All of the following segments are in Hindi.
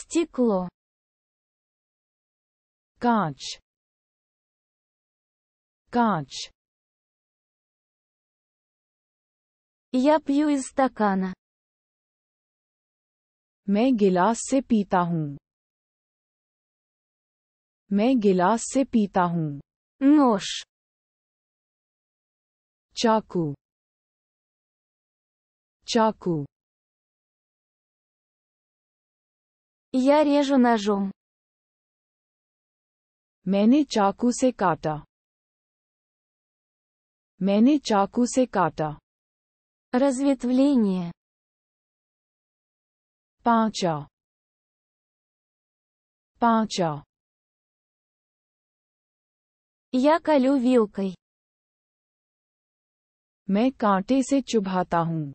Стекло. кач кач Я пью из стакана. मैं गिलास से पीता हूँ मैं गिलास से पीता हूँ नोश चाकू चाकू Я режу ножом. Мене чаку се ката. Мене чаку се ката. Разветвление. Панча. Панча. Я колю вилкой. मैं канте се чубхата хун.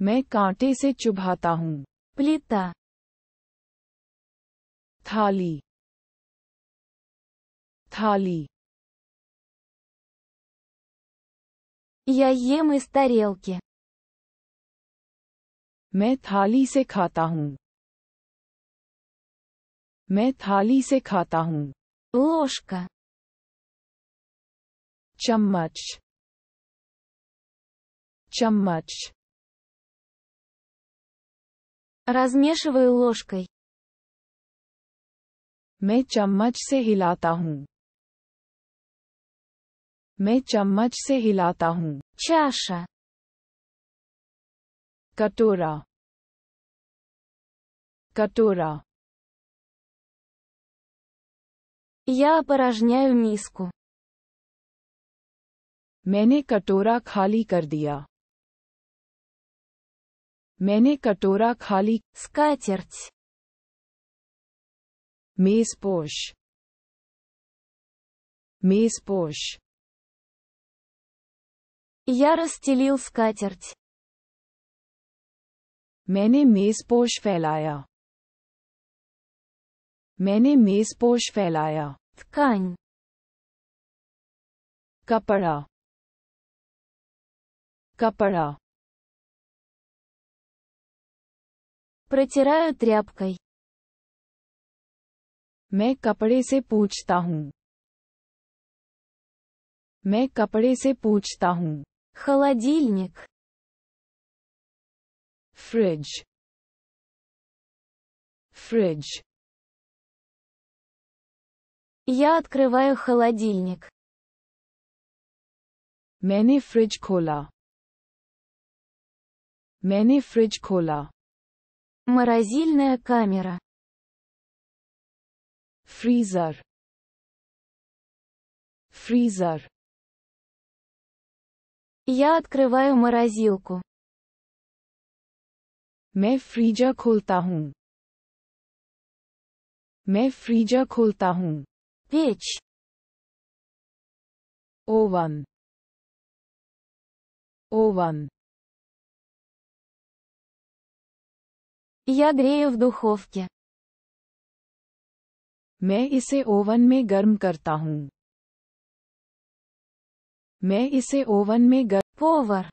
मैं канте се чубхата хун. плита थाली थाली Я ем из тарелки. मैं थाली से खाता हूँ मैं थाली से खाता हूँ ложка चम्मच चम्मच Размешиваю ложкой. मैं चम्मच से हिलाता हूँ मैं चम्मच से हिलाता हूँ чаша कटोरा कटोरा Я опорожняю миску. मैंने कटोरा खाली कर दिया मैंने कटोरा खाली पोश मेज पोश Я расстелил скатерть. मैंने पोश फैलाया मैंने मेज पोश फैलाया ткань कपड़ा कपड़ा Протираю тряпкой. Мэй капаре се पूछता हूँ मैं कपड़े से पूछता हूँ холодильник Фридж. Фридж. Я открываю холодильник. मैंने фридж кола. मैंने фридж кола. Морозильная камера. Фризер. Фризер. Я открываю морозилку. मैं फ्रीजर खोलता हूँ मैं फ्रीजर खोलता Печь. Ован. Ован. Я грею в духовке. मैं इसे ओवन में गर्म करता हूँ मैं इसे ओवन में गर्म पोवर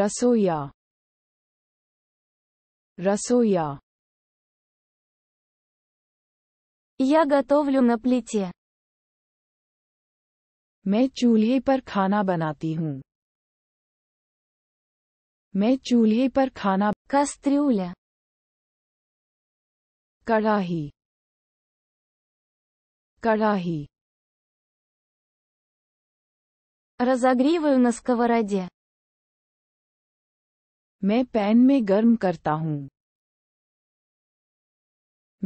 रसोया रसोईया Я готовлю на плите. मैं चूल्हे पर खाना बनाती हूँ मैं चूल्हे पर खाना кастрюля कड़ाही कड़ाही Разогреваю на сковороде. मैं पैन में गर्म करता हूँ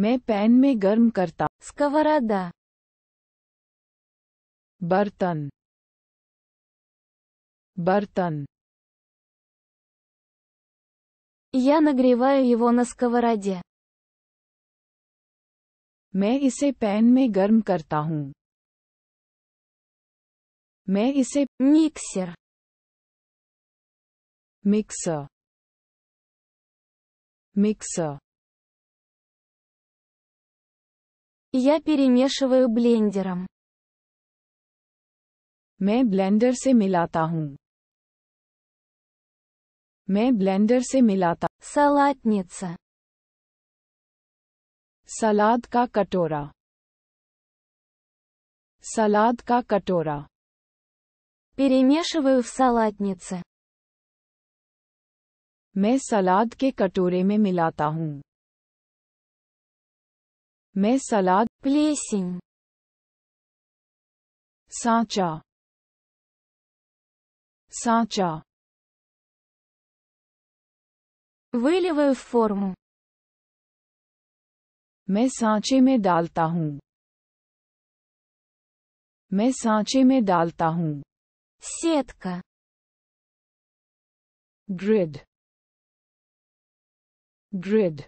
मैं पैन में गर्म करता Сковорода. बर्तन बर्तन Я нагреваю его на сковороде. मैं इसे पैन में गर्म करता हूँ मैं इसे मिक्सर मिक्सर मिक्सर Я перемешиваю блендером. मैं ब्लेंडर से मिलाता हूँ मैं ब्लेंडर से मिलाता салатница सलाद का कटोरा सलाद का कटोरा перемешиваю в салатнице मैं सलाद के कटोरे में मिलाता हूँ मैं सलाद प्लेसिंग सांचा सांचा Выливаю в форму. मैं सांचे में डालता हूँ मैं सांचे में डालता हूँ Сетка. Grid. Grid.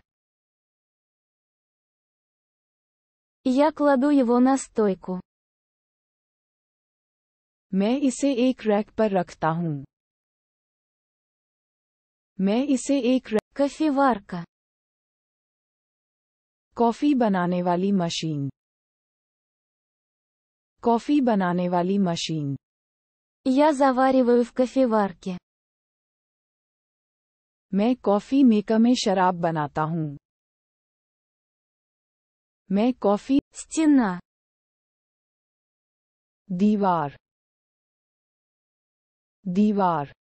Я кладу его на стойку. मैं इसे एक रैक पर रखता हूँ मैं इसे एक का कॉफी बनाने वाली मशीन कॉफी बनाने वाली मशीन या जवारी в के मैं कॉफी मेकर में शराब बनाता हूँ मैं कॉफी चिन्ना दीवार दीवार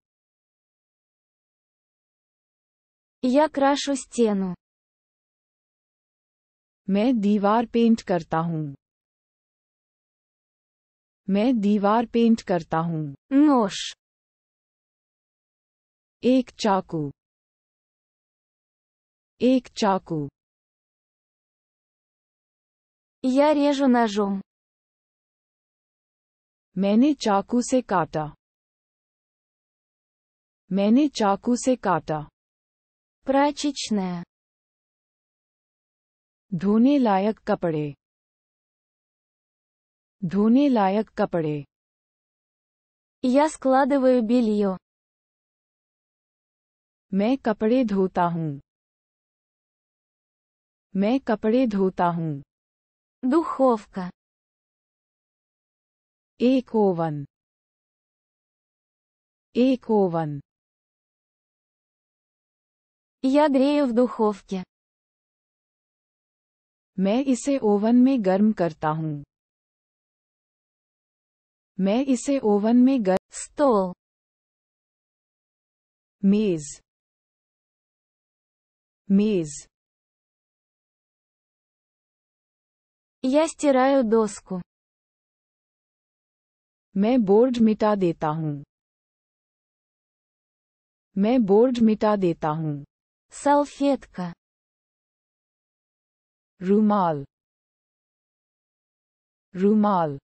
Я крашу стену. मैं दीवार पेंट करता हूँ मैं दीवार पेंट करता हूँ नोश एक चाकू एक चाकू Я режу ножом. मैंने चाकू से काटा मैंने चाकू से काटा Прачечная. धोने लायक कपड़े धोने लायक कपड़े Я складываю белье. मैं कपड़े धोता हूँ मैं कपड़े धोता हूँ Духовка. एक ओवन एक ओवन Я грею в духовке. मैं इसे ओवन में गर्म करता हूँ मैं इसे ओवन में गर्म स्टोल मेज मेज Я стираю доску. मैं बोर्ड मिटा देता हूँ मैं बोर्ड मिटा देता हूँ салфетка румал румал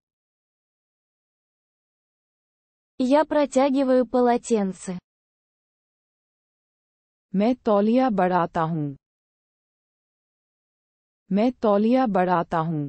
я протягиваю полотенце मैं толия बढ़ाता हूँ मैं तौलिया बढ़ाता हूँ